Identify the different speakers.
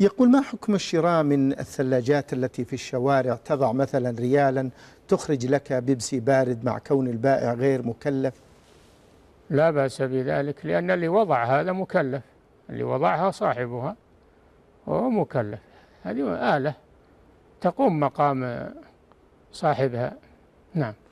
Speaker 1: يقول ما حكم
Speaker 2: الشراء من الثلاجات التي في الشوارع تضع مثلا ريالا تخرج لك بيبسي بارد مع كون البائع غير مكلف
Speaker 3: لا بأس بذلك لأن اللي وضع هذا مكلف اللي وضعها صاحبها
Speaker 2: وهو مكلف
Speaker 4: هذه آلة تقوم مقام صاحبها نعم